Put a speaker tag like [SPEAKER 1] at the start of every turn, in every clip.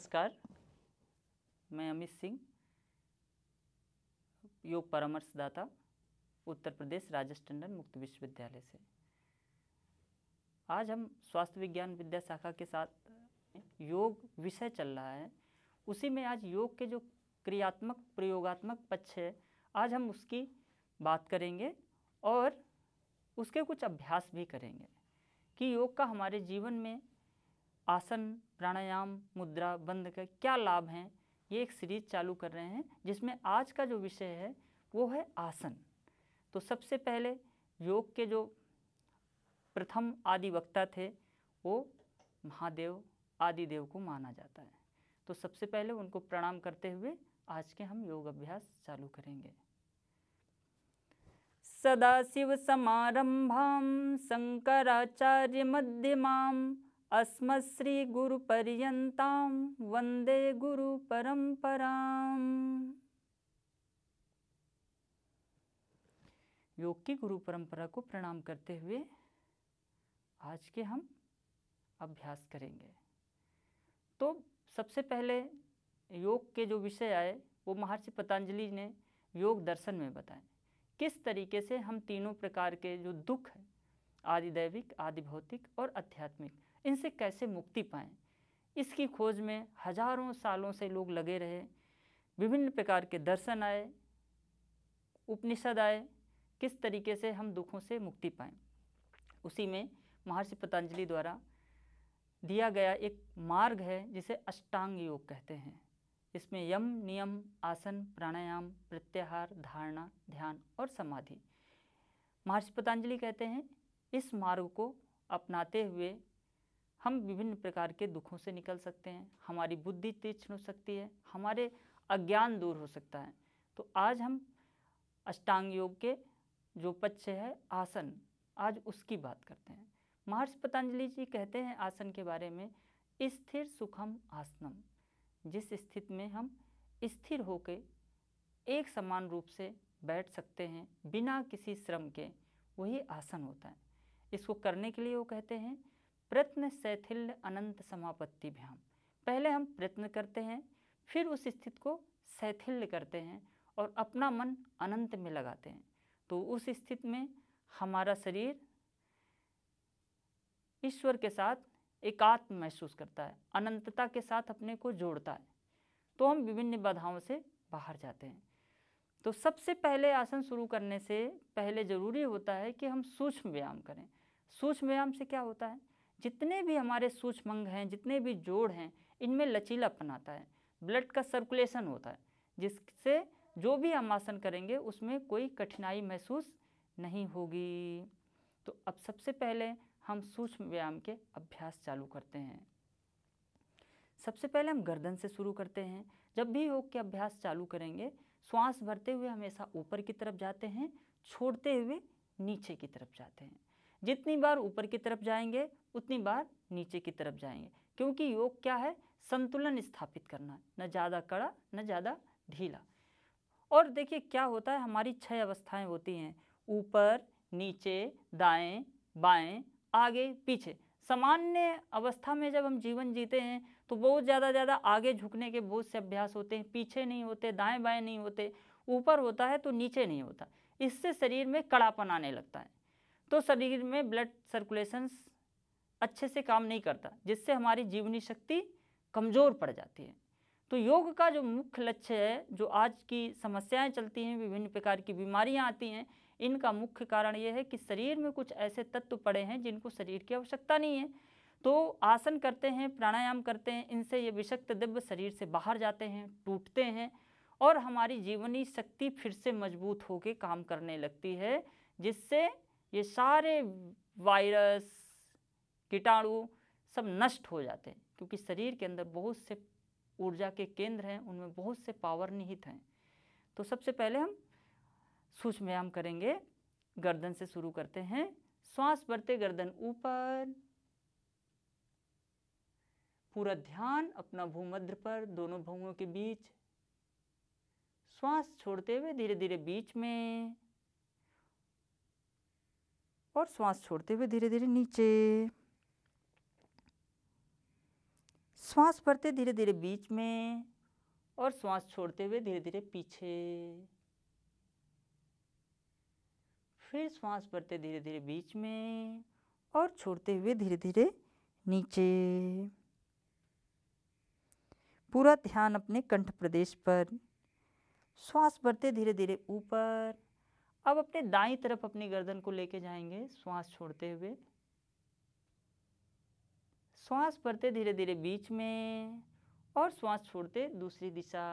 [SPEAKER 1] नमस्कार मैं अमित सिंह योग परामर्शदाता उत्तर प्रदेश राजेश टंडन मुक्त विश्वविद्यालय से आज हम स्वास्थ्य विज्ञान विद्या शाखा के साथ योग विषय चल रहा है उसी में आज योग के जो क्रियात्मक प्रयोगात्मक पक्ष है आज हम उसकी बात करेंगे और उसके कुछ अभ्यास भी करेंगे कि योग का हमारे जीवन में आसन प्राणायाम मुद्रा बंद का क्या लाभ हैं ये एक सीरीज चालू कर रहे हैं जिसमें आज का जो विषय है वो है आसन तो सबसे पहले योग के जो प्रथम आदि वक्ता थे वो महादेव आदिदेव को माना जाता है तो सबसे पहले उनको प्रणाम करते हुए आज के हम योग अभ्यास चालू करेंगे सदाशिव समारंभाम शंकराचार्य मध्यमाम वंदे गुरु परंपरा योग की गुरु परंपरा को प्रणाम करते हुए आज के हम अभ्यास करेंगे तो सबसे पहले योग के जो विषय आए वो महर्षि पतंजलि ने योग दर्शन में बताए किस तरीके से हम तीनों प्रकार के जो दुख हैं आदि दैविक आदि भौतिक और आध्यात्मिक इनसे कैसे मुक्ति पाएं इसकी खोज में हजारों सालों से लोग लगे रहे विभिन्न प्रकार के दर्शन आए उपनिषद आए किस तरीके से हम दुखों से मुक्ति पाएं उसी में महर्षि पतंजलि द्वारा दिया गया एक मार्ग है जिसे अष्टांग योग कहते हैं इसमें यम नियम आसन प्राणायाम प्रत्याहार धारणा ध्यान और समाधि महर्षि पतंजलि कहते हैं इस मार्ग को अपनाते हुए हम विभिन्न प्रकार के दुखों से निकल सकते हैं हमारी बुद्धि तीक्ष्ण हो सकती है हमारे अज्ञान दूर हो सकता है तो आज हम अष्टांग योग के जो पक्ष है आसन आज उसकी बात करते हैं महर्षि पतंजलि जी कहते हैं आसन के बारे में स्थिर सुखम आसनम जिस स्थिति में हम स्थिर होकर एक समान रूप से बैठ सकते हैं बिना किसी श्रम के वही आसन होता है इसको करने के लिए वो कहते हैं प्रत्न शैथिल्य अनंत समापत्ति भ्याम पहले हम प्रयत्न करते हैं फिर उस स्थिति को शैथिल्य करते हैं और अपना मन अनंत में लगाते हैं तो उस स्थिति में हमारा शरीर ईश्वर के साथ एकात्म महसूस करता है अनंतता के साथ अपने को जोड़ता है तो हम विभिन्न बाधाओं से बाहर जाते हैं तो सबसे पहले आसन शुरू करने से पहले ज़रूरी होता है कि हम सूक्ष्म व्यायाम करें सूक्ष्म व्यायाम से क्या होता है जितने भी हमारे सूक्ष्म अंग हैं जितने भी जोड़ हैं इनमें लचीलापन आता है ब्लड का सर्कुलेशन होता है जिससे जो भी हम आसन करेंगे उसमें कोई कठिनाई महसूस नहीं होगी तो अब सबसे पहले हम सूक्ष्म व्यायाम के अभ्यास चालू करते हैं सबसे पहले हम गर्दन से शुरू करते हैं जब भी योग के अभ्यास चालू करेंगे श्वास भरते हुए हमेशा ऊपर की तरफ जाते हैं छोड़ते हुए नीचे की तरफ जाते हैं जितनी बार ऊपर की तरफ जाएंगे उतनी बार नीचे की तरफ जाएंगे क्योंकि योग क्या है संतुलन स्थापित करना न ज़्यादा कड़ा न ज़्यादा ढीला और देखिए क्या होता है हमारी छह अवस्थाएं होती हैं ऊपर नीचे दाएं बाएं आगे पीछे सामान्य अवस्था में जब हम जीवन जीते हैं तो बहुत ज़्यादा ज़्यादा आगे झुकने के बहुत से अभ्यास होते हैं पीछे नहीं होते दाएं बाएं नहीं होते ऊपर होता है तो नीचे नहीं होता इससे शरीर में कड़ापन आने लगता है तो शरीर में ब्लड सर्कुलेशन अच्छे से काम नहीं करता जिससे हमारी जीवनी शक्ति कमज़ोर पड़ जाती है तो योग का जो मुख्य लक्ष्य है जो आज की समस्याएं चलती हैं विभिन्न प्रकार की बीमारियां आती हैं इनका मुख्य कारण ये है कि शरीर में कुछ ऐसे तत्व पड़े हैं जिनको शरीर की आवश्यकता नहीं है तो आसन करते हैं प्राणायाम करते हैं इनसे ये विषक्त दिव्य शरीर से बाहर जाते हैं टूटते हैं और हमारी जीवनी शक्ति फिर से मजबूत होकर काम करने लगती है जिससे ये सारे वायरस कीटाणु सब नष्ट हो जाते हैं क्योंकि शरीर के अंदर बहुत से ऊर्जा के केंद्र हैं उनमें बहुत से पावर निहित हैं तो सबसे पहले हम सूक्ष्म व्यायाम करेंगे गर्दन से शुरू करते हैं श्वास भरते गर्दन ऊपर पूरा ध्यान अपना भूमध्य पर दोनों भूमों के बीच श्वास छोड़ते हुए धीरे धीरे बीच में और श्वास छोड़ते हुए धीरे धीरे नीचे श्वास भरते धीरे धीरे बीच में और श्वास छोड़ते हुए धीरे धीरे पीछे फिर श्वास भरते धीरे धीरे बीच में और छोड़ते हुए धीरे धीरे नीचे पूरा ध्यान अपने कंठ प्रदेश पर श्वास भरते धीरे धीरे ऊपर अब अपने दाई तरफ अपनी गर्दन को लेके जाएंगे श्वास छोड़ते हुए श्वास भरते धीरे धीरे बीच में और श्वास छोड़ते दूसरी दिशा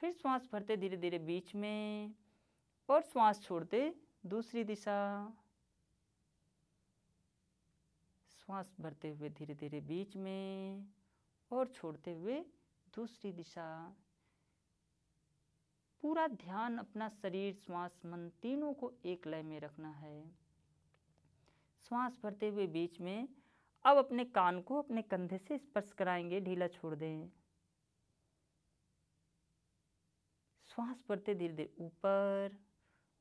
[SPEAKER 1] फिर श्वास भरते धीरे धीरे बीच में और श्वास छोड़ते दूसरी दिशा श्वास भरते हुए धीरे धीरे बीच में और छोड़ते हुए दूसरी दिशा पूरा ध्यान अपना शरीर श्वास मन तीनों को एक लय में रखना है श्वास भरते हुए बीच में अब अपने कान को अपने कंधे से स्पर्श कराएंगे ढीला छोड़ दें श्वास भरते धीरे धीरे ऊपर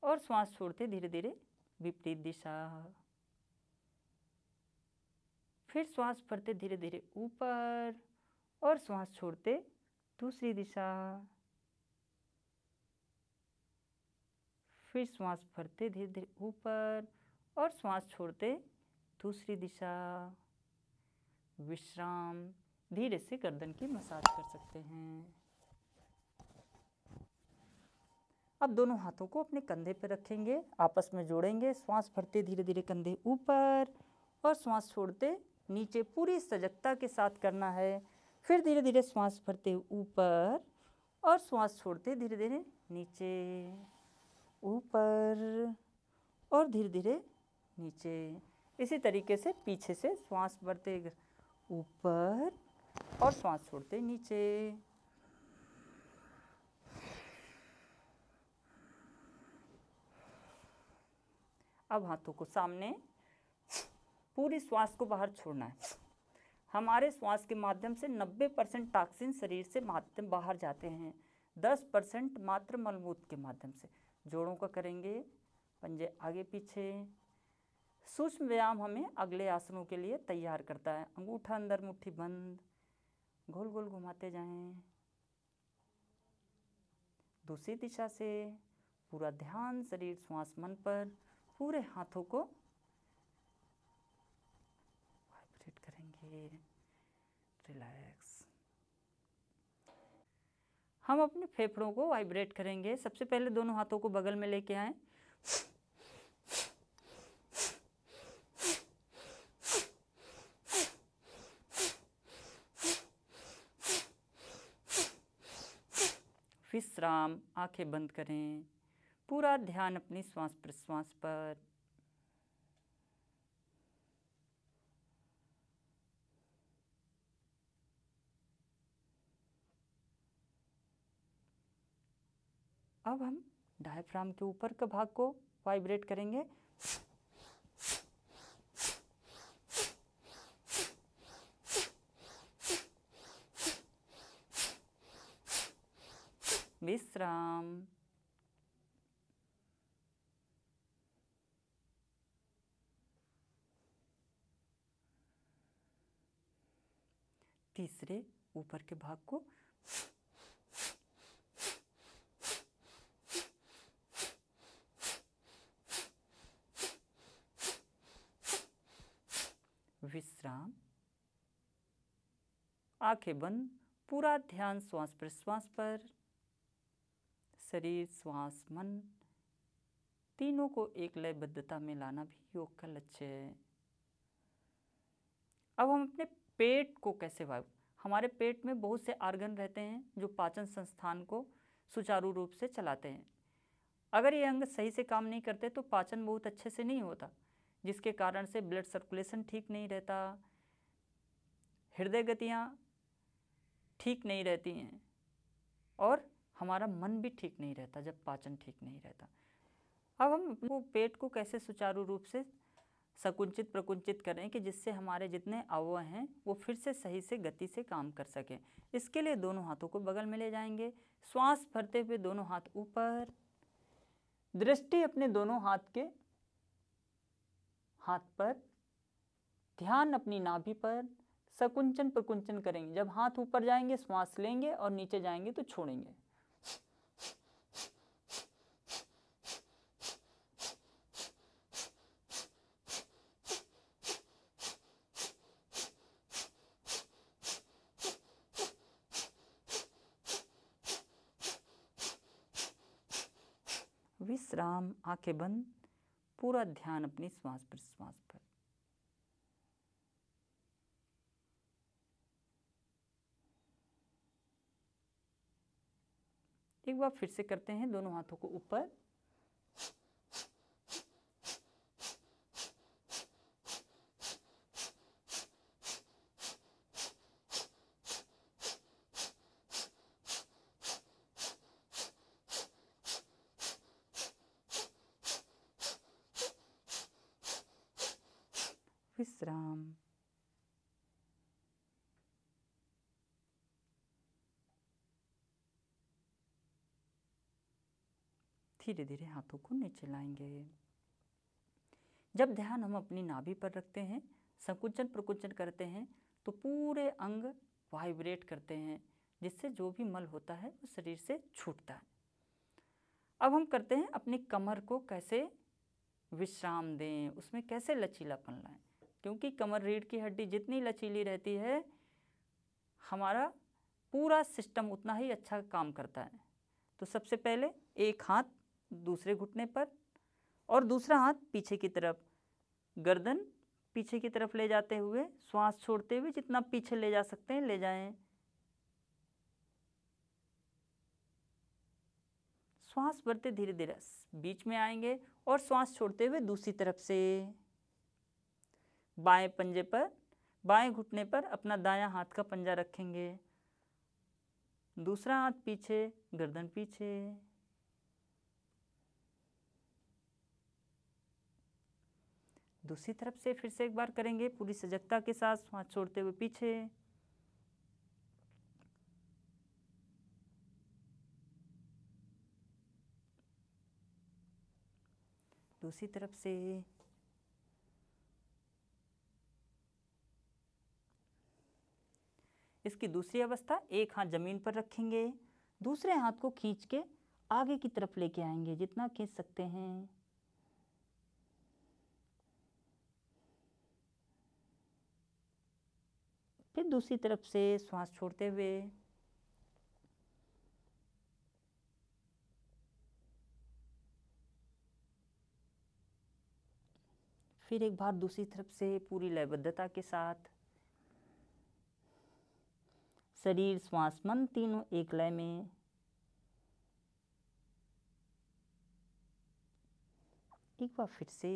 [SPEAKER 1] और श्वास छोड़ते धीरे धीरे विपरीत दिशा फिर श्वास भरते धीरे धीरे ऊपर और श्वास छोड़ते दूसरी दिशा फिर श्वास भरते धीरे धीरे ऊपर और श्वास छोड़ते दूसरी दिशा विश्राम धीरे से गर्दन की मसाज कर सकते हैं अब दोनों हाथों को अपने कंधे पर रखेंगे आपस में जोड़ेंगे श्वास भरते धीरे धीरे कंधे ऊपर और श्वास छोड़ते नीचे पूरी सजगता के साथ करना है फिर धीरे धीरे श्वास भरते ऊपर और श्वास छोड़ते धीरे धीरे नीचे ऊपर और धीरे धीरे नीचे इसी तरीके से पीछे से श्वास बढ़ते ऊपर और श्वास छोड़ते नीचे अब हाथों को सामने पूरी श्वास को बाहर छोड़ना है हमारे श्वास के माध्यम से 90 परसेंट टॉक्सिन शरीर से माध्यम बाहर जाते हैं दस परसेंट मात्र मलबूत के माध्यम से जोड़ों का करेंगे पंजे आगे पीछे सूक्ष्म व्यायाम हमें अगले आसनों के लिए तैयार करता है अंगूठा अंदर मुट्ठी बंद गोल गोल घुमाते जाएं दूसरी दिशा से पूरा ध्यान शरीर श्वास मन पर पूरे हाथों को वाइब्रेट करेंगे रिलैक्स हम अपने फेफड़ों को वाइब्रेट करेंगे सबसे पहले दोनों हाथों को बगल में लेके आए विश्राम आंखें बंद करें पूरा ध्यान अपनी श्वास प्रश्वास पर अब हम डायफ्राम के ऊपर के भाग को वाइब्रेट करेंगे विश्राम तीसरे ऊपर के भाग को आंखें बंद पूरा ध्यान श्वास प्रश्वास पर शरीर श्वास मन तीनों को एक लयबद्धता में लाना भी योग का लक्ष्य है अब हम अपने पेट को कैसे वायु हमारे पेट में बहुत से आर्गन रहते हैं जो पाचन संस्थान को सुचारू रूप से चलाते हैं अगर ये अंग सही से काम नहीं करते तो पाचन बहुत अच्छे से नहीं होता जिसके कारण से ब्लड सर्कुलेशन ठीक नहीं रहता हृदय गतियाँ ठीक नहीं रहती हैं और हमारा मन भी ठीक नहीं रहता जब पाचन ठीक नहीं रहता अब हम वो पेट को कैसे सुचारू रूप से सकुंचित प्रकुंचित करें कि जिससे हमारे जितने अवय हैं वो फिर से सही से गति से काम कर सकें इसके लिए दोनों हाथों को बगल में ले जाएंगे श्वास भरते हुए दोनों हाथ ऊपर दृष्टि अपने दोनों हाथ के हाथ पर ध्यान अपनी नाभि पर सकुंचन प्रकुंचन करेंगे जब हाथ ऊपर जाएंगे श्वास लेंगे और नीचे जाएंगे तो छोड़ेंगे विश्राम आंखें बंद पूरा ध्यान अपनी श्वास पर श्वास पर एक बार फिर से करते हैं दोनों हाथों को ऊपर धीरे धीरे हाथों को नीचे लाएंगे जब ध्यान हम अपनी नाभि पर रखते हैं संकुचन प्रकुचन करते हैं तो पूरे अंग वाइब्रेट करते हैं जिससे जो भी मल होता है वो शरीर से छूटता है अब हम करते हैं अपनी कमर को कैसे विश्राम दें उसमें कैसे लचीलापन लाएं क्योंकि कमर रीढ़ की हड्डी जितनी लचीली रहती है हमारा पूरा सिस्टम उतना ही अच्छा काम करता है तो सबसे पहले एक हाथ दूसरे घुटने पर और दूसरा हाथ पीछे की तरफ गर्दन पीछे की तरफ ले जाते हुए श्वास छोड़ते हुए जितना पीछे ले जा सकते हैं ले जाएं श्वास भरते धीरे धीरे बीच में आएंगे और श्वास छोड़ते हुए दूसरी तरफ से बाएं पंजे पर बाएं घुटने पर अपना दायां हाथ का पंजा रखेंगे दूसरा हाथ पीछे गर्दन पीछे दूसरी तरफ से फिर से एक बार करेंगे पूरी सजगता के साथ श्वास छोड़ते हुए पीछे दूसरी तरफ से इसकी दूसरी अवस्था एक हाथ जमीन पर रखेंगे दूसरे हाथ को खींच के आगे की तरफ लेके आएंगे जितना खींच सकते हैं दूसरी तरफ से श्वास छोड़ते हुए फिर एक बार दूसरी तरफ से पूरी लयबद्धता के साथ शरीर श्वास मन तीनों एक लय में एक बार फिर से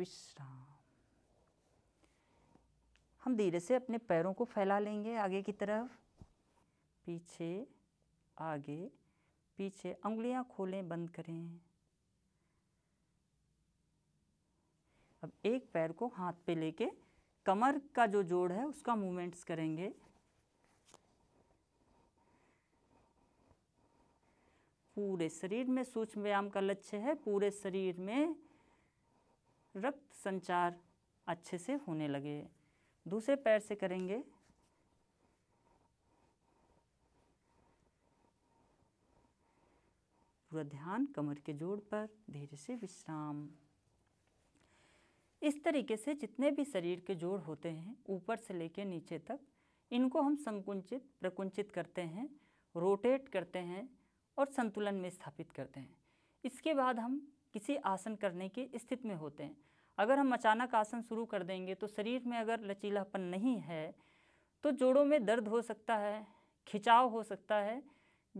[SPEAKER 1] विश्राम हम धीरे से अपने पैरों को फैला लेंगे आगे की तरफ पीछे आगे पीछे उंगलियां खोलें बंद करें अब एक पैर को हाथ पे लेके कमर का जो जोड़ है उसका मूवमेंट्स करेंगे पूरे शरीर में सूक्ष्म व्यायाम का लक्ष्य है पूरे शरीर में रक्त संचार अच्छे से होने लगे दूसरे पैर से करेंगे पूरा ध्यान कमर के जोड़ पर धीरे से विश्राम इस तरीके से जितने भी शरीर के जोड़ होते हैं ऊपर से लेकर नीचे तक इनको हम संकुंचित प्रकुंचित करते हैं रोटेट करते हैं और संतुलन में स्थापित करते हैं इसके बाद हम किसी आसन करने की स्थिति में होते हैं अगर हम अचानक आसन शुरू कर देंगे तो शरीर में अगर लचीलापन नहीं है तो जोड़ों में दर्द हो सकता है खिंचाव हो सकता है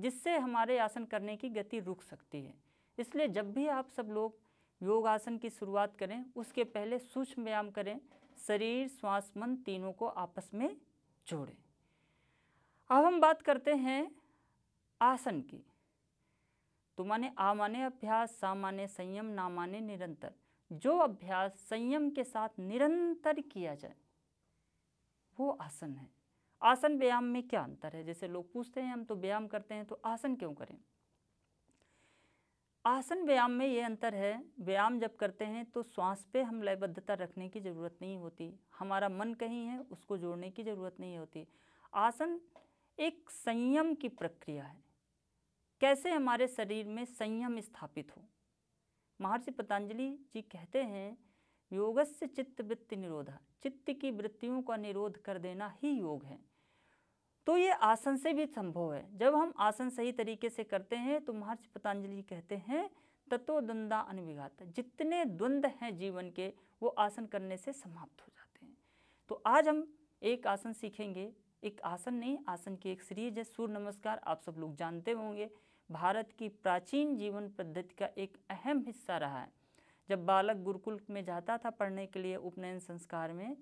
[SPEAKER 1] जिससे हमारे आसन करने की गति रुक सकती है इसलिए जब भी आप सब लोग योग आसन की शुरुआत करें उसके पहले सूक्ष्म व्यायाम करें शरीर श्वास मन तीनों को आपस में जोड़ें अब हम बात करते हैं आसन की तो माने आमाने अभ्यास सामान्य संयम नामाने निरंतर जो अभ्यास संयम के साथ निरंतर किया जाए वो आसन है आसन व्यायाम में क्या अंतर है जैसे लोग पूछते हैं हम तो व्यायाम करते हैं तो आसन क्यों करें आसन व्यायाम में ये अंतर है व्यायाम जब करते हैं तो श्वास पे हम लयबद्धता रखने की ज़रूरत नहीं होती हमारा मन कहीं है उसको जोड़ने की ज़रूरत नहीं होती आसन एक संयम की प्रक्रिया है कैसे हमारे शरीर में संयम स्थापित हो महर्षि पतंजलि जी कहते हैं योगस्य चित्त वृत्ति निरोधा चित्त की वृत्तियों का निरोध कर देना ही योग है तो ये आसन से भी संभव है जब हम आसन सही तरीके से करते हैं तो महर्षि पतंजलि कहते हैं तत्व द्वंदा अनविघात जितने द्वंद्व हैं जीवन के वो आसन करने से समाप्त हो जाते हैं तो आज हम एक आसन सीखेंगे एक आसन नहीं आसन की एक सीरीज है सूर्य नमस्कार आप सब लोग जानते होंगे भारत की प्राचीन जीवन पद्धति का एक अहम हिस्सा रहा है जब बालक गुरुकुल में जाता था पढ़ने के लिए उपनयन संस्कार में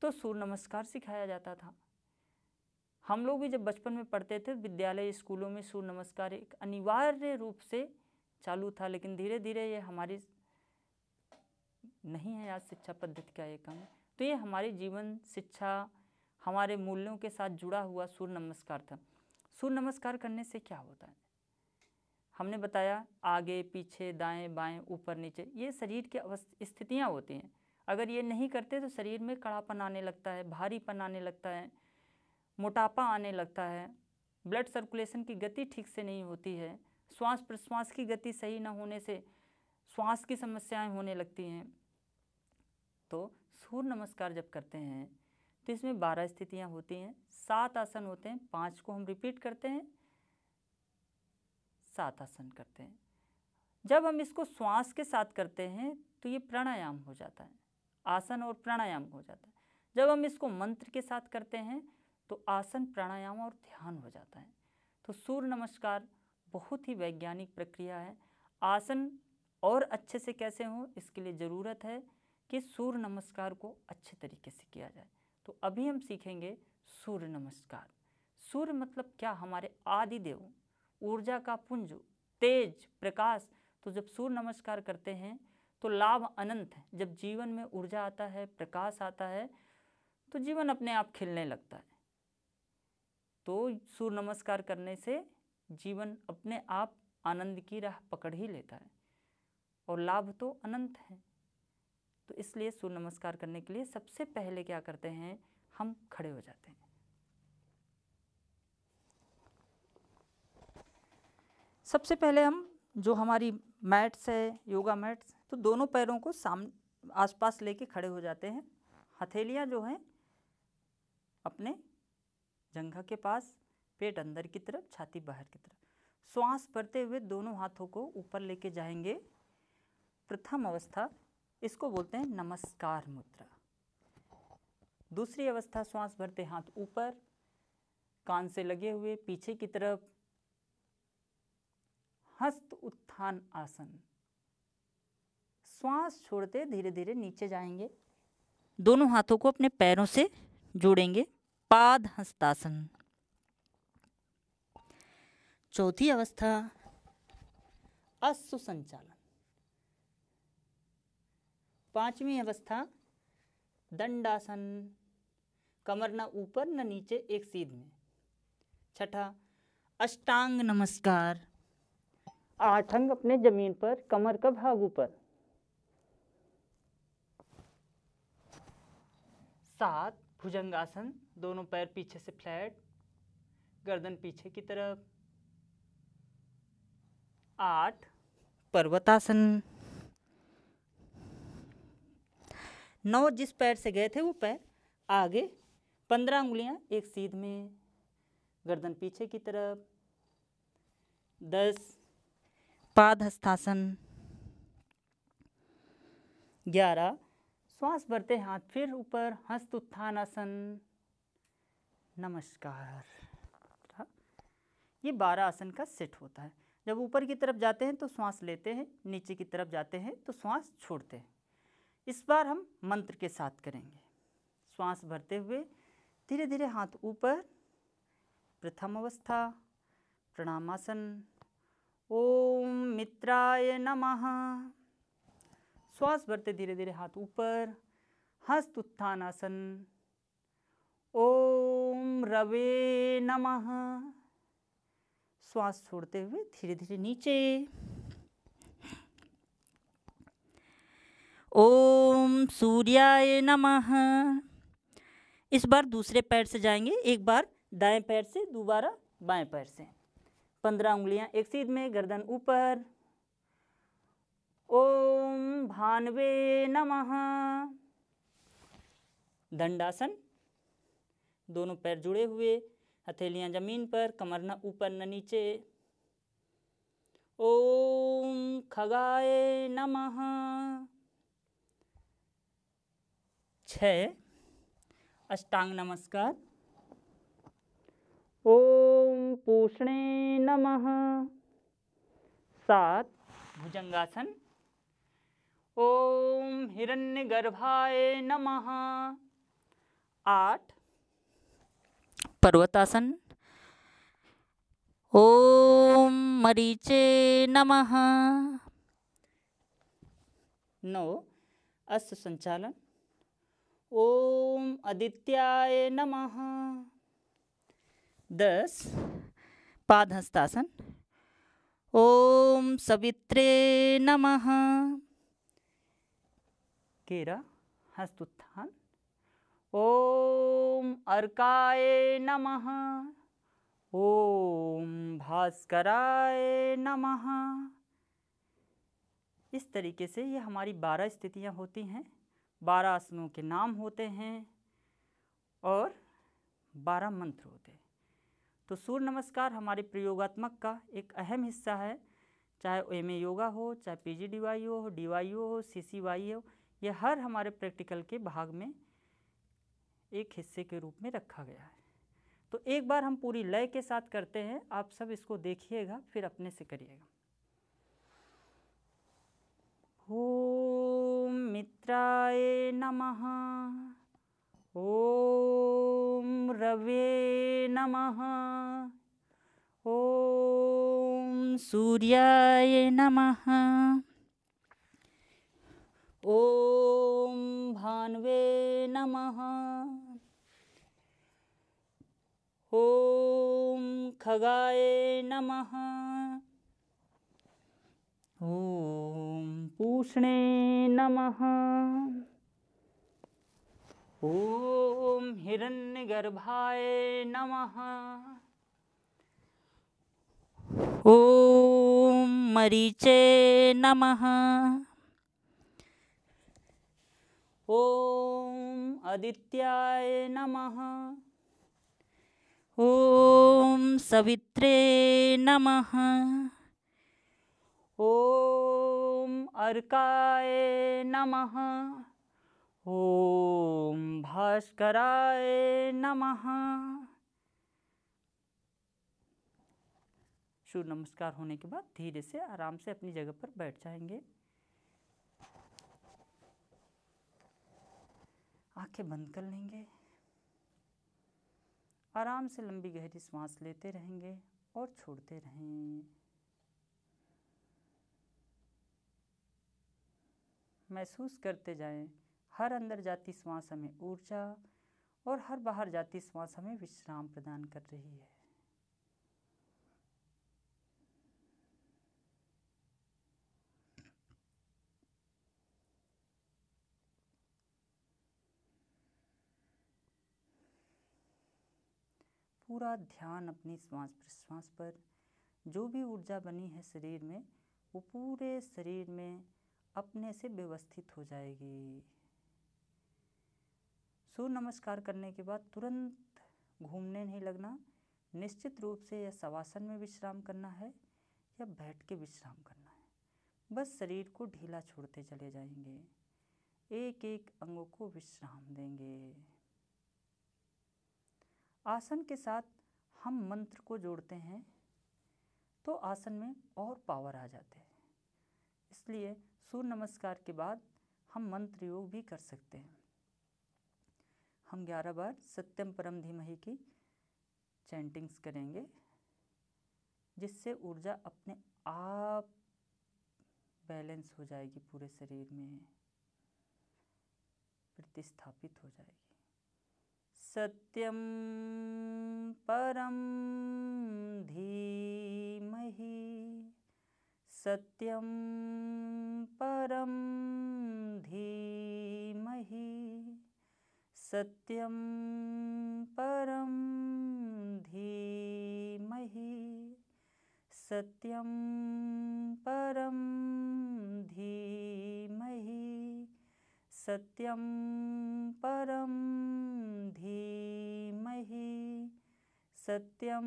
[SPEAKER 1] तो सूर्य नमस्कार सिखाया जाता था हम लोग भी जब बचपन में पढ़ते थे विद्यालय स्कूलों में सूर्य नमस्कार एक अनिवार्य रूप से चालू था लेकिन धीरे धीरे ये हमारी नहीं है आज शिक्षा पद्धति का एक अंग तो ये हमारे जीवन शिक्षा हमारे मूल्यों के साथ जुड़ा हुआ सूर्य नमस्कार था सूर्य नमस्कार करने से क्या होता है हमने बताया आगे पीछे दाएं बाएं ऊपर नीचे ये शरीर की अवस्थ स्थितियाँ होती हैं अगर ये नहीं करते तो शरीर में कड़ापन आने लगता है भारीपन आने लगता है मोटापा आने लगता है ब्लड सर्कुलेशन की गति ठीक से नहीं होती है श्वास प्रश्वास की गति सही न होने से श्वास की समस्याएं होने लगती हैं तो सूर्य नमस्कार जब करते हैं तो इसमें बारह स्थितियाँ होती हैं सात आसन होते हैं पाँच को हम रिपीट करते हैं सात आसन करते हैं जब हम इसको श्वास के साथ करते हैं तो ये प्राणायाम हो जाता है आसन और प्राणायाम हो जाता है जब हम इसको मंत्र के साथ करते हैं तो आसन प्राणायाम और ध्यान हो जाता है तो सूर्य नमस्कार बहुत ही वैज्ञानिक प्रक्रिया है आसन और अच्छे से कैसे हो इसके लिए ज़रूरत है कि सूर्य नमस्कार को अच्छे तरीके से किया जाए तो अभी हम सीखेंगे सूर्य नमस्कार सूर्य मतलब क्या हमारे आदि देव ऊर्जा का पुंज तेज प्रकाश तो जब सूर्य नमस्कार करते हैं तो लाभ अनंत है जब जीवन में ऊर्जा आता है प्रकाश आता है तो जीवन अपने आप खिलने लगता है तो सूर्य नमस्कार करने से जीवन अपने आप आनंद की राह पकड़ ही लेता है और लाभ तो अनंत है तो इसलिए सूर्य नमस्कार करने के लिए सबसे पहले क्या करते हैं हम खड़े हो जाते हैं सबसे पहले हम जो हमारी मैट्स है योगा मैट्स तो दोनों पैरों को साम आसपास लेके खड़े हो जाते हैं हथेलियाँ जो हैं अपने जंघा के पास पेट अंदर की तरफ छाती बाहर की तरफ श्वास भरते हुए दोनों हाथों को ऊपर लेके जाएंगे प्रथम अवस्था इसको बोलते हैं नमस्कार मुद्रा दूसरी अवस्था श्वास भरते हाथ ऊपर कान से लगे हुए पीछे की तरफ हस्त उत्थान आसन श्वास छोड़ते धीरे धीरे नीचे जाएंगे दोनों हाथों को अपने पैरों से जोड़ेंगे पाद हस्तासन चौथी अवस्था अश्व संचालन पांचवी अवस्था दंडासन कमर न ऊपर न नीचे एक सीध में छठा अष्टांग नमस्कार आठ अंग अपने जमीन पर कमर का भाग ऊपर सात भुजंगासन दोनों पैर पीछे से फ्लैट गर्दन पीछे की तरफ आठ पर्वतासन नौ जिस पैर से गए थे वो पैर आगे पंद्रह उंगलियां एक सीध में गर्दन पीछे की तरफ दस पाद हस्तासन ग्यारह श्वास भरते हाथ फिर ऊपर हस्त उत्थान आसन नमस्कार ये बारह आसन का सेट होता है जब ऊपर की तरफ जाते हैं तो श्वास लेते हैं नीचे की तरफ जाते हैं तो श्वास छोड़ते हैं इस बार हम मंत्र के साथ करेंगे श्वास भरते हुए धीरे धीरे हाथ ऊपर प्रथम अवस्था प्रणामासन ओम मित्राय नमः श्वास भरते धीरे धीरे हाथ ऊपर हस्त उत्थान आसन ओम रवे नमः श्वास छोड़ते हुए धीरे धीरे नीचे ओम सूर्याय नमः इस बार दूसरे पैर से जाएंगे एक बार दाएं पैर से दोबारा बाएं पैर से पंद्रह उंगलियां एक सीध में गर्दन ऊपर ओम भानवे नमः दंडासन दोनों पैर जुड़े हुए हथेलियां जमीन पर कमर न ऊपर न नीचे ओम खगाए नमः छ अष्टांग नमस्कार ओम पूषणे नमः सात भुजंगासन ओम गर्भाय नम आठ पर्वतासन ओम मरीचे नमः नौ अस्त संचालन ओम आदित्याय नमः दस पाद हस्तासन ओम सवित्रे नमः केरा हस्तुत्थान ओम अर्काय नमः ओम भास्कराय नमः इस तरीके से ये हमारी बारह स्थितियाँ होती हैं बारह आसनों के नाम होते हैं और बारह मंत्र होते हैं तो सूर्य नमस्कार हमारे प्रयोगात्मक का एक अहम हिस्सा है चाहे एम योगा हो चाहे पी जी डी वाई ओ हो डी वाई ओ हो सी सी वाई हो ये हर हमारे प्रैक्टिकल के भाग में एक हिस्से के रूप में रखा गया है तो एक बार हम पूरी लय के साथ करते हैं आप सब इसको देखिएगा फिर अपने से करिएगा ओम मित्राए नमः ओम रवे नमः ओम सूर्याय नमः ओम भानवे नमः ओम खगाय नमः ओम पूषणे नमः हिरण्य गर्भाय नमः ओम मरीचे नमः ओम आदित्याय नमः ओम सवित्रे नमः ओम अर्काय नमः ओम भास्कराय नमः सूर्य नमस्कार होने के बाद धीरे से आराम से अपनी जगह पर बैठ जाएंगे आंखें बंद कर लेंगे आराम से लंबी गहरी सांस लेते रहेंगे और छोड़ते रहें महसूस करते जाएं हर अंदर जाती श्वास हमें ऊर्जा और हर बाहर जाती श्वास हमें विश्राम प्रदान कर रही है पूरा ध्यान अपनी श्वास प्रश्वास पर जो भी ऊर्जा बनी है शरीर में वो पूरे शरीर में अपने से व्यवस्थित हो जाएगी सूर्य नमस्कार करने के बाद तुरंत घूमने नहीं लगना निश्चित रूप से यह शवासन में विश्राम करना है या बैठ के विश्राम करना है बस शरीर को ढीला छोड़ते चले जाएंगे एक एक अंगों को विश्राम देंगे आसन के साथ हम मंत्र को जोड़ते हैं तो आसन में और पावर आ जाते हैं इसलिए सूर्य नमस्कार के बाद हम मंत्र योग भी कर सकते हैं हम 11 बार सत्यम परम धीमही की चैंटिंग्स करेंगे जिससे ऊर्जा अपने आप बैलेंस हो जाएगी पूरे शरीर में प्रतिस्थापित हो जाएगी सत्यम परम धीमहि सत्यम परम धीमहि सत्यं परं धीमहि सत्यं परं धीमहि सत्यं परं धीमहि सत्यं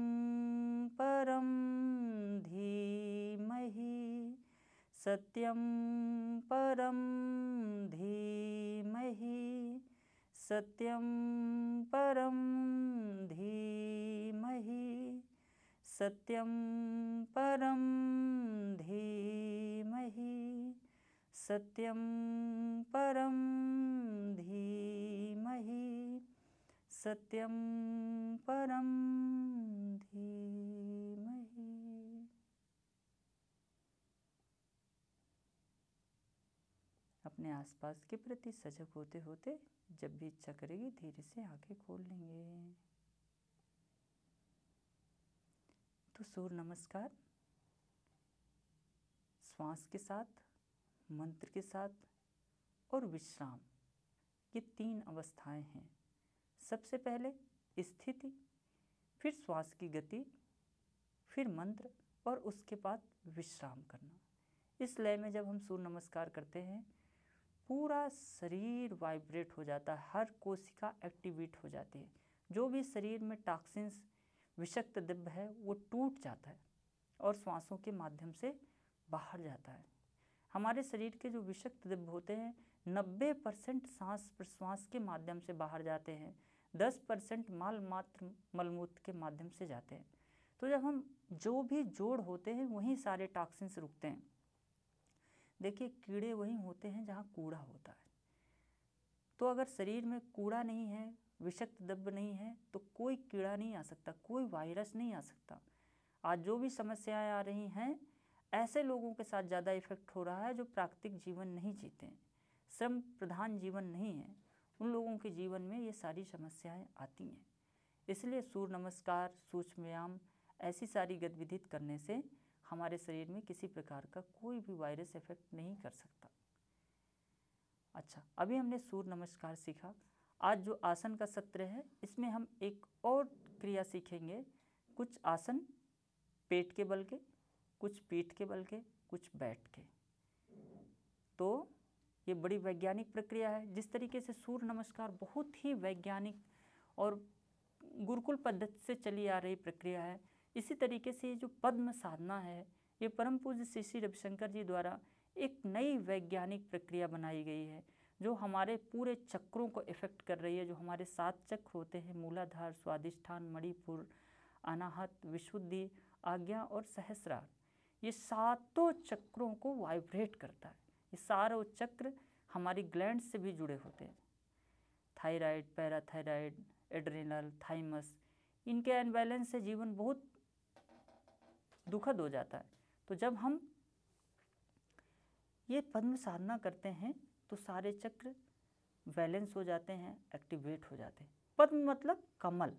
[SPEAKER 1] परं धीमहि सत्यं परं धीमहि सत्यं परं धीमहि सत्यं परं धीमहि सत्यं परं धीमहि सत्यं परं धीमहि अपने आसपास के प्रति सजग होते होते जब भी इच्छा करेगी धीरे से आंखें खोल लेंगे तो सूर्य नमस्कार श्वास के साथ मंत्र के साथ और विश्राम ये तीन अवस्थाएं हैं सबसे पहले स्थिति फिर श्वास की गति फिर मंत्र और उसके बाद विश्राम करना इस लय में जब हम सूर्य नमस्कार करते हैं पूरा शरीर वाइब्रेट हो जाता है हर कोशिका एक्टिवेट हो जाती है जो भी शरीर में टॉक्सिन्स विषक्त दिव्य है वो टूट जाता है और श्वासों के माध्यम से बाहर जाता है हमारे शरीर के जो विषक्त दिव्य होते हैं नब्बे परसेंट सांस प्रश्वास के माध्यम से बाहर जाते हैं दस परसेंट माल मात्र मलमूत्र के माध्यम से जाते हैं तो जब हम जो भी जोड़ होते हैं वहीं सारे टॉक्सिन्स रुकते हैं देखिए कीड़े वही होते हैं जहाँ कूड़ा होता है तो अगर शरीर में कूड़ा नहीं है विषक्त द्रव्य नहीं है तो कोई कीड़ा नहीं आ सकता कोई वायरस नहीं आ सकता आज जो भी समस्याएं आ रही हैं ऐसे लोगों के साथ ज़्यादा इफेक्ट हो रहा है जो प्राकृतिक जीवन नहीं जीते श्रम प्रधान जीवन नहीं है उन लोगों के जीवन में ये सारी समस्याएं आती हैं इसलिए सूर्य नमस्कार सूक्ष्म व्यायाम ऐसी सारी गतिविधि करने से हमारे शरीर में किसी प्रकार का कोई भी वायरस इफेक्ट नहीं कर सकता अच्छा अभी हमने सूर्य नमस्कार सीखा आज जो आसन का सत्र है इसमें हम एक और क्रिया सीखेंगे कुछ आसन पेट के बल के कुछ पीठ के बल के कुछ बैठ के तो ये बड़ी वैज्ञानिक प्रक्रिया है जिस तरीके से सूर्य नमस्कार बहुत ही वैज्ञानिक और गुरुकुल पद्धति से चली आ रही प्रक्रिया है इसी तरीके से जो पद्म साधना है ये परम पूज्य श्री श्री रविशंकर जी द्वारा एक नई वैज्ञानिक प्रक्रिया बनाई गई है जो हमारे पूरे चक्रों को इफ़ेक्ट कर रही है जो हमारे सात चक्र होते हैं मूलाधार स्वादिष्ठान मणिपुर अनाहत विशुद्धि आज्ञा और सहस्रार ये सातों चक्रों को वाइब्रेट करता है ये सारे चक्र हमारी ग्लैंड से भी जुड़े होते हैं थायराइड पैराथायराइड एड्रेनल थाइमस इनके अनबैलेंस से जीवन बहुत दुखद हो जाता है तो जब हम ये पद्म साधना करते हैं तो सारे चक्र बैलेंस हो जाते हैं एक्टिवेट हो जाते हैं पद्म मतलब कमल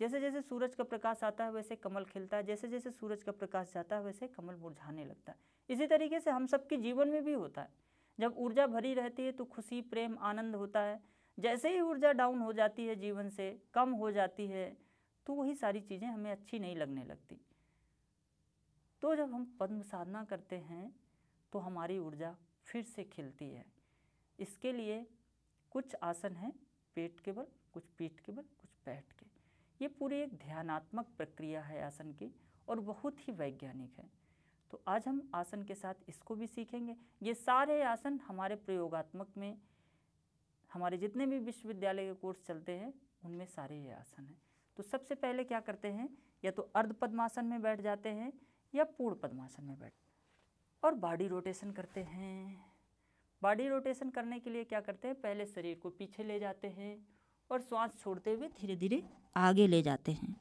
[SPEAKER 1] जैसे जैसे सूरज का प्रकाश आता है वैसे कमल खिलता है जैसे जैसे सूरज का प्रकाश जाता है वैसे कमल मुरझाने लगता है इसी तरीके से हम सबके जीवन में भी होता है जब ऊर्जा भरी रहती है तो खुशी प्रेम आनंद होता है जैसे ही ऊर्जा डाउन हो जाती है जीवन से कम हो जाती है तो वही सारी चीज़ें हमें अच्छी नहीं लगने लगती तो जब हम पद्म साधना करते हैं तो हमारी ऊर्जा फिर से खिलती है इसके लिए कुछ आसन हैं पेट के बल कुछ पीठ के बल कुछ बैठ के ये पूरी एक ध्यानात्मक प्रक्रिया है आसन की और बहुत ही वैज्ञानिक है तो आज हम आसन के साथ इसको भी सीखेंगे ये सारे आसन हमारे प्रयोगात्मक में हमारे जितने भी विश्वविद्यालय के कोर्स चलते हैं उनमें सारे ये आसन हैं तो सबसे पहले क्या करते हैं या तो अर्ध पद्मासन में बैठ जाते हैं या पूर्ण पद्मासन में बैठ और बॉडी रोटेशन करते हैं बॉडी रोटेशन करने के लिए क्या करते हैं पहले शरीर को पीछे ले जाते हैं और श्वास छोड़ते हुए धीरे धीरे आगे ले जाते हैं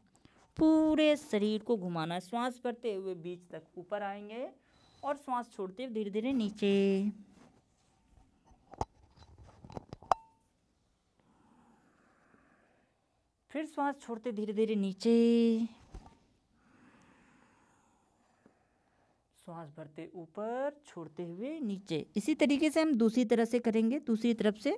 [SPEAKER 1] पूरे शरीर को घुमाना श्वास भरते हुए बीच तक ऊपर आएंगे और श्वास छोड़ते हुए धीरे धीरे नीचे फिर श्वास छोड़ते धीरे धीरे नीचे श्वास भरते ऊपर छोड़ते हुए नीचे इसी तरीके से हम दूसरी तरह से करेंगे दूसरी तरफ से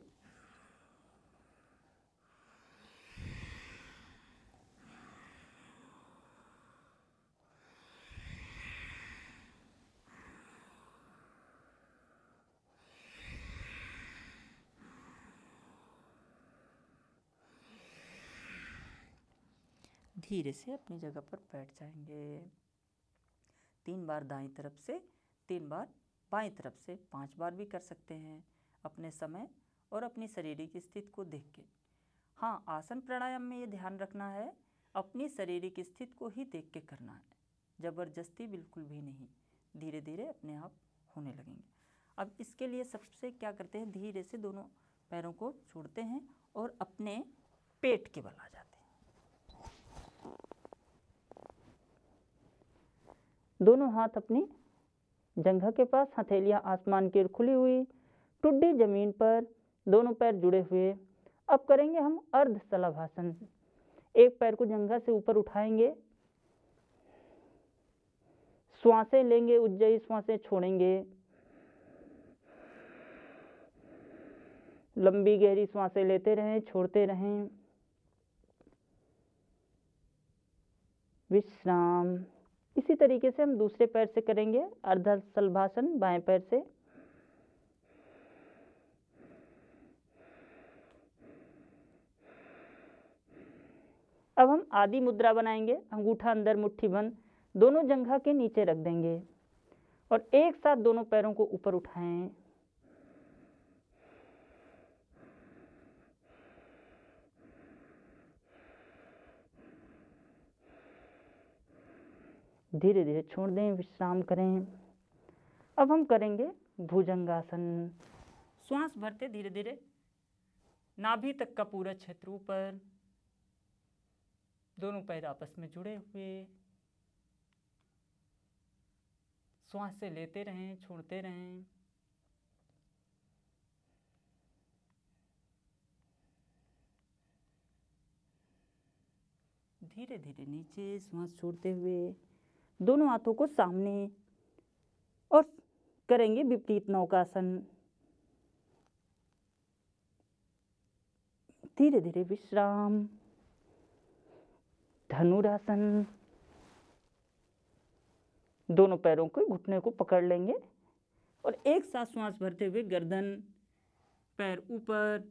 [SPEAKER 1] धीरे से अपनी जगह पर बैठ जाएंगे तीन बार दाएं तरफ से तीन बार बाएं तरफ से पांच बार भी कर सकते हैं अपने समय और अपनी शारीरिक स्थिति को देख के हाँ आसन प्राणायाम में ये ध्यान रखना है अपनी शारीरिक स्थिति को ही देख के करना है ज़बरदस्ती बिल्कुल भी नहीं धीरे धीरे अपने आप होने लगेंगे अब इसके लिए सबसे क्या करते हैं धीरे से दोनों पैरों को छोड़ते हैं और अपने पेट के बल आ जाते हैं दोनों हाथ अपनी जंघा के पास हथेलियां आसमान की ओर खुली हुई टुड्डी जमीन पर दोनों पैर जुड़े हुए अब करेंगे हम अर्ध सलाभासन एक पैर को जंघा से ऊपर उठाएंगे श्वासें लेंगे उज्जयी श्वासें छोड़ेंगे लंबी गहरी श्वासें लेते रहें छोड़ते रहें विश्राम इसी तरीके से हम दूसरे पैर से करेंगे अर्ध सलभासन बाएं पैर से अब हम आदि मुद्रा बनाएंगे अंगूठा अंदर मुट्ठी बंद दोनों जंघा के नीचे रख देंगे और एक साथ दोनों पैरों को ऊपर उठाएं धीरे धीरे छोड़ दें विश्राम करें अब हम करेंगे भुजंगासन श्वास भरते धीरे धीरे नाभि तक का पूरा क्षेत्र ऊपर दोनों पैर आपस में जुड़े हुए श्वास से लेते रहें छोड़ते रहें धीरे धीरे नीचे श्वास छोड़ते हुए दोनों हाथों को सामने और करेंगे विपरीत नौकासन धीरे धीरे विश्राम धनुरासन दोनों पैरों को घुटने को पकड़ लेंगे और एक साथ श्वास भरते हुए गर्दन पैर ऊपर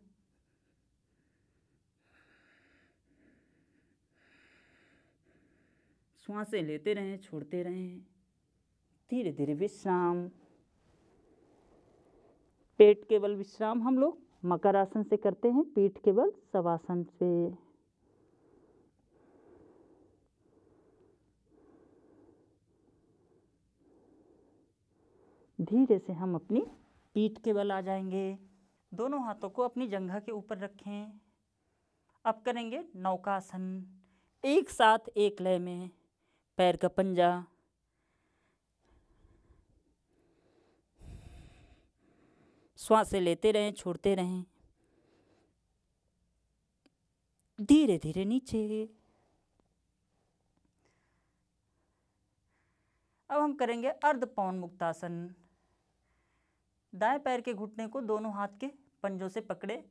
[SPEAKER 1] सुहासे लेते रहें छोड़ते रहें धीरे धीरे विश्राम पेट के बल विश्राम हम लोग मकर आसन से करते हैं पीठ के बल सवासन से धीरे से हम अपनी पीठ के बल आ जाएंगे दोनों हाथों को अपनी जंघा के ऊपर रखें अब करेंगे नौकासन एक साथ एक लय में पैर का पंजा श्वासें लेते रहें छोड़ते रहें धीरे धीरे नीचे अब हम करेंगे अर्ध पौन मुक्तासन दाएं पैर के घुटने को दोनों हाथ के पंजों से पकड़े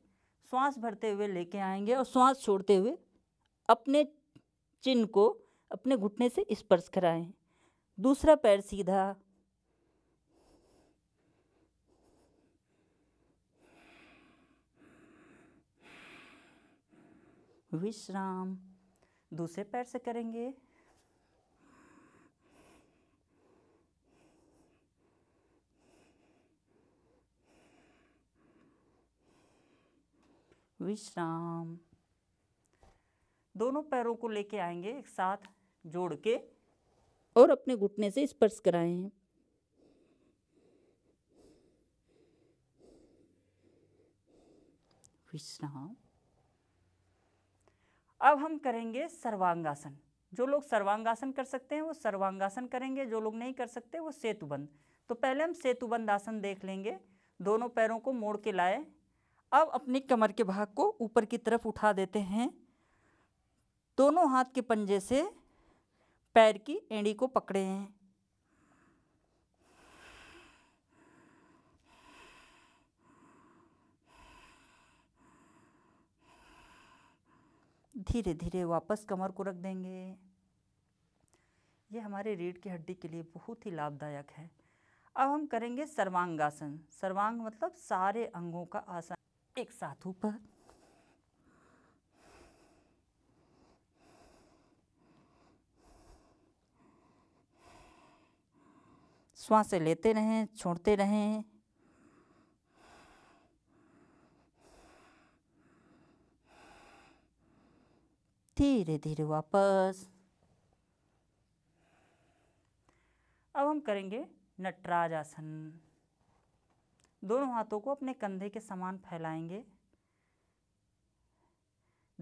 [SPEAKER 1] श्वास भरते हुए लेके आएंगे और श्वास छोड़ते हुए अपने चिन्ह को अपने घुटने से स्पर्श कराएं दूसरा पैर सीधा विश्राम दूसरे पैर से करेंगे विश्राम दोनों पैरों को लेके आएंगे एक साथ जोड़ के और अपने घुटने से स्पर्श कराए हैं विश्राम अब हम करेंगे सर्वांगासन जो लोग सर्वांगासन कर सकते हैं वो सर्वांगासन करेंगे जो लोग नहीं कर सकते वो सेतुबंद तो पहले हम सेतुबंद आसन देख लेंगे दोनों पैरों को मोड़ के लाए अब अपनी कमर के भाग को ऊपर की तरफ उठा देते हैं दोनों हाथ के पंजे से पैर की एड़ी को पकड़े हैं धीरे धीरे वापस कमर को रख देंगे ये हमारे रीढ़ की हड्डी के लिए बहुत ही लाभदायक है अब हम करेंगे सर्वांगासन सर्वांग मतलब सारे अंगों का आसन एक साथ ऊपर श्वास लेते रहें छोड़ते रहें धीरे धीरे वापस अब हम करेंगे नटराज आसन दोनों हाथों को अपने कंधे के समान फैलाएंगे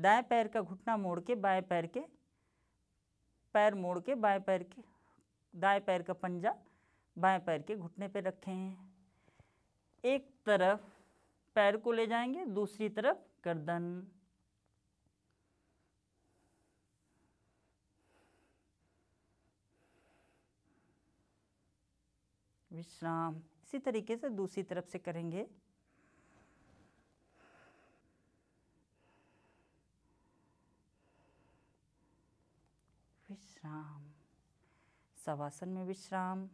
[SPEAKER 1] दाएं पैर का घुटना मोड़ के बाएं पैर के पैर मोड़ के बाएं पैर के दाएं पैर का पंजा बाएं पैर के घुटने पर रखे हैं एक तरफ पैर को ले जाएंगे दूसरी तरफ गर्दन विश्राम इसी तरीके से दूसरी तरफ से करेंगे विश्राम सवासन में विश्राम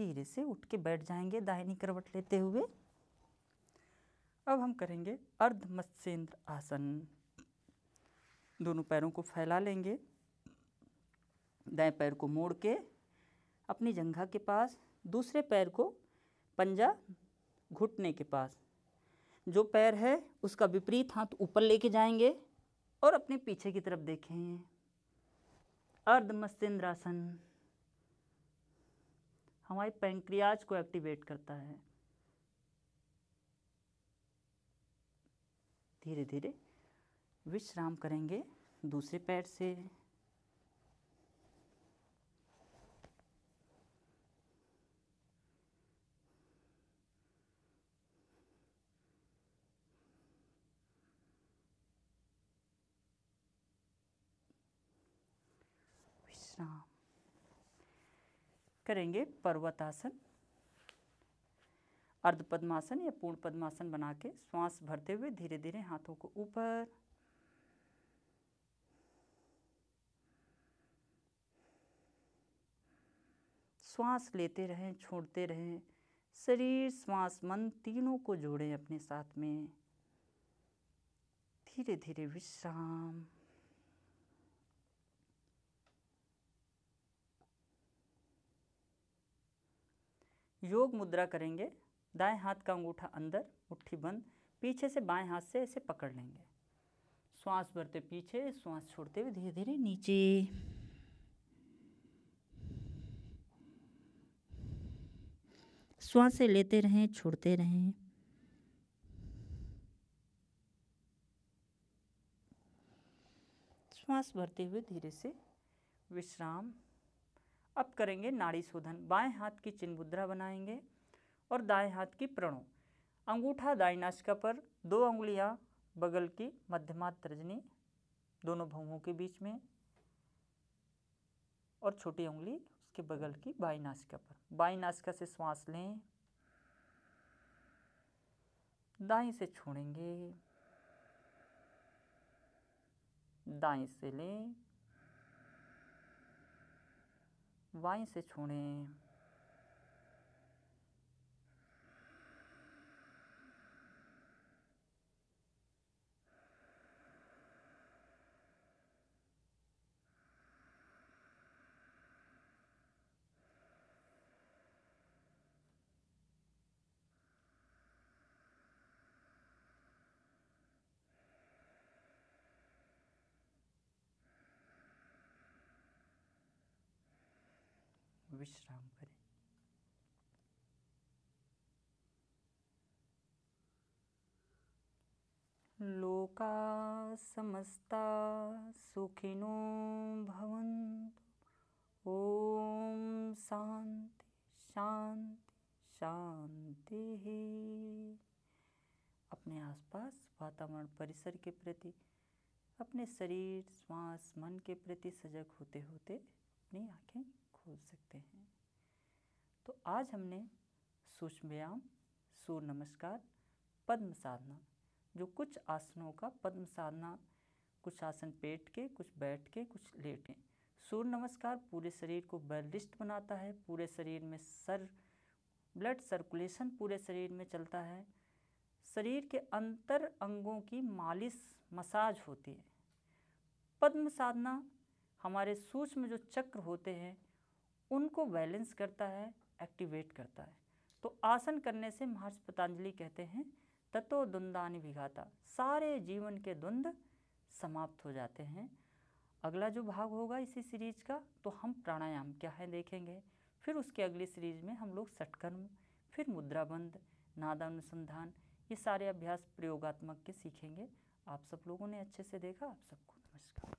[SPEAKER 1] धीरे से उठ के बैठ जाएंगे दाहिनी करवट लेते हुए अब हम करेंगे अर्ध मत्स्येंद्र आसन दोनों पैरों को फैला लेंगे दाएं पैर को मोड़ के अपनी जंघा के पास दूसरे पैर को पंजा घुटने के पास जो पैर है उसका विपरीत हाथ ऊपर लेके जाएंगे और अपने पीछे की तरफ देखेंगे अर्धमस्तेंद्रासन हमारे पैंक्रियाज को एक्टिवेट करता है धीरे धीरे विश्राम करेंगे दूसरे पैर से विश्राम करेंगे पर्वतासन अर्ध पद्मासन या पूर्ण पद्मासन बना के श्वास भरते हुए धीरे धीरे हाथों को ऊपर श्वास लेते रहें छोड़ते रहें शरीर श्वास मन तीनों को जोड़ें अपने साथ में धीरे धीरे विश्राम योग मुद्रा करेंगे दाएं हाथ का अंगूठा अंदर मुट्ठी बंद पीछे से बाएं हाथ से ऐसे पकड़ लेंगे श्वास भरते पीछे श्वास छोड़ते हुए धीरे धीरे नीचे श्वास लेते रहें छोड़ते रहें श्वास भरते हुए धीरे से विश्राम अब करेंगे नाड़ी शोधन बाएं हाथ की चिन्ह मुद्रा बनाएंगे और दाएं हाथ की प्रणों अंगूठा दाई नाशिका पर दो उंगलियां बगल की मध्यमा तर्जनी दोनों भवों के बीच में और छोटी उंगली उसके बगल की बाई नाशिका पर बाई नाशिका से श्वास लें दाई से छोड़ेंगे दाई से लें 晚些穿嘞。विश्राम करें लोका समस्ता सुखिनो भवन्तु ॐ शान्ति शान्ति शान्ति अपने आसपास वातावरण परिसर के प्रति अपने शरीर श्वास मन के प्रति सजग होते होते अपनी आँखें खोज सकते हैं तो आज हमने सूक्ष्म व्यायाम सूर्य नमस्कार पद्म साधना जो कुछ आसनों का पद्म साधना कुछ आसन पेट के कुछ बैठ के कुछ लेट के सूर्य नमस्कार पूरे शरीर को बैलिस्ट बनाता है पूरे शरीर में सर ब्लड सर्कुलेशन पूरे शरीर में चलता है शरीर के अंतर अंगों की मालिश मसाज होती है पद्म साधना हमारे सूक्ष्म जो चक्र होते हैं उनको बैलेंस करता है एक्टिवेट करता है तो आसन करने से महर्षि पतंजलि कहते हैं तत्व द्वंदान विघाता सारे जीवन के द्वंद समाप्त हो जाते हैं अगला जो भाग होगा इसी सीरीज का तो हम प्राणायाम क्या है देखेंगे फिर उसके अगली सीरीज में हम लोग सटकर्म फिर मुद्राबंद नाद अनुसंधान ये सारे अभ्यास प्रयोगात्मक के सीखेंगे आप सब लोगों ने अच्छे से देखा आप सबको नमस्कार